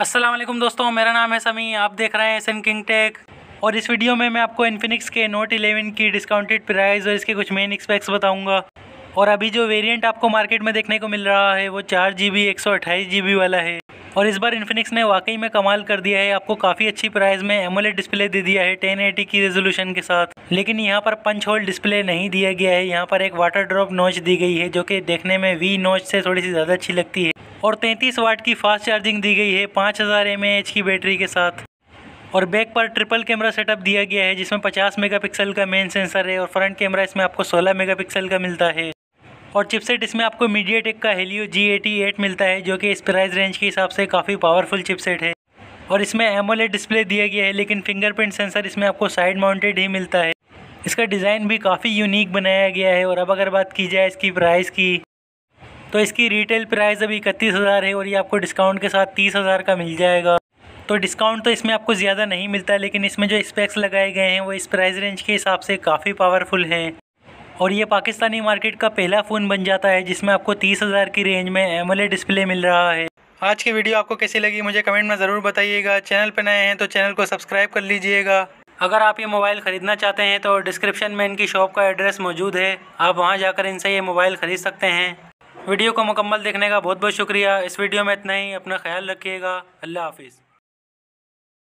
असलम दोस्तों मेरा नाम है समी आप देख रहे हैं एसन किंग टेक और इस वीडियो में मैं आपको इन्फिनिक्स के नोट 11 की डिस्काउंटेड प्राइस और इसके कुछ मेन एक्सपेक्ट्स बताऊंगा और अभी जो वेरिएंट आपको मार्केट में देखने को मिल रहा है वो चार जी बी एक सौ अट्ठाईस जी बी वाला है और इस बार इन्फिनिक्स ने वाकई में कमाल कर दिया है आपको काफ़ी अच्छी प्राइस में एमोलेट डिस्प्ले दे दिया है टेन की रेजोलूशन के साथ लेकिन यहाँ पर पंच होल डिस्प्ले नहीं दिया गया है यहाँ पर एक वाटर ड्रॉप नोच दी गई है जो कि देखने में वी नोच से थोड़ी सी ज़्यादा अच्छी लगती है और 33 वाट की फास्ट चार्जिंग दी गई है 5000 हज़ार की बैटरी के साथ और बैक पर ट्रिपल कैमरा सेटअप दिया गया है जिसमें 50 मेगापिक्सल का मेन सेंसर है और फ्रंट कैमरा इसमें आपको 16 मेगापिक्सल का मिलता है और चिपसेट इसमें आपको टेक का हेलियो G88 मिलता है जो कि इस प्राइस रेंज के हिसाब से काफ़ी पावरफुल चिपसेट है और इसमें एमोलेड डिस्प्ले दिया गया है लेकिन फिंगरप्रिंट सेंसर इसमें आपको साइड माउंटेड ही मिलता है इसका डिज़ाइन भी काफ़ी यूनिक बनाया गया है और अब अगर बात की जाए इसकी प्राइस की तो इसकी रिटेल प्राइस अभी इकतीस हज़ार है और ये आपको डिस्काउंट के साथ तीस हज़ार का मिल जाएगा तो डिस्काउंट तो इसमें आपको ज़्यादा नहीं मिलता लेकिन इसमें जो स्पेक्स लगाए गए हैं वो इस प्राइस रेंज के हिसाब से काफ़ी पावरफुल हैं और ये पाकिस्तानी मार्केट का पहला फ़ोन बन जाता है जिसमें आपको तीस हज़ार की रेंज में एमोले डिस्प्ले मिल रहा है आज की वीडियो आपको कैसी लगी मुझे कमेंट में ज़रूर बताइएगा चैनल पर नए हैं तो चैनल को सब्सक्राइब कर लीजिएगा अगर आप ये मोबाइल ख़रीदना चाहते हैं तो डिस्क्रिप्शन में इनकी शॉप का एड्रेस मौजूद है आप वहाँ जाकर इनसे ये मोबाइल ख़रीद सकते हैं वीडियो को मुकम्मल देखने का बहुत बहुत शुक्रिया इस वीडियो में इतना ही अपना ख्याल रखिएगा अल्लाह हाफिज़